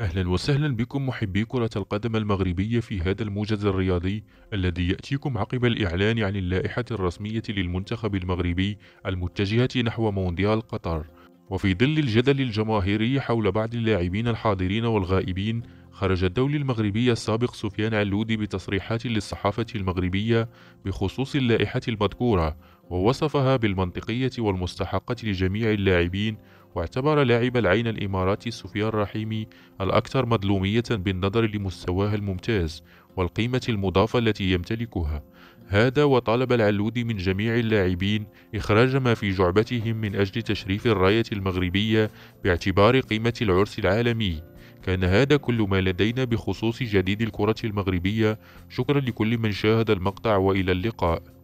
أهلا وسهلا بكم محبي كرة القدم المغربية في هذا الموجز الرياضي الذي يأتيكم عقب الإعلان عن اللائحة الرسمية للمنتخب المغربي المتجهة نحو مونديال قطر وفي ظل الجدل الجماهيري حول بعض اللاعبين الحاضرين والغائبين خرج الدولي المغربي السابق سفيان علودي بتصريحات للصحافة المغربية بخصوص اللائحة المذكورة ووصفها بالمنطقية والمستحقة لجميع اللاعبين واعتبر لاعب العين الإماراتي سفيان الرحيمي الأكثر مظلومية بالنظر لمستواه الممتاز والقيمة المضافة التي يمتلكها هذا وطلب العلودي من جميع اللاعبين إخراج ما في جعبتهم من أجل تشريف الراية المغربية باعتبار قيمة العرس العالمي كان هذا كل ما لدينا بخصوص جديد الكرة المغربية شكرا لكل من شاهد المقطع وإلى اللقاء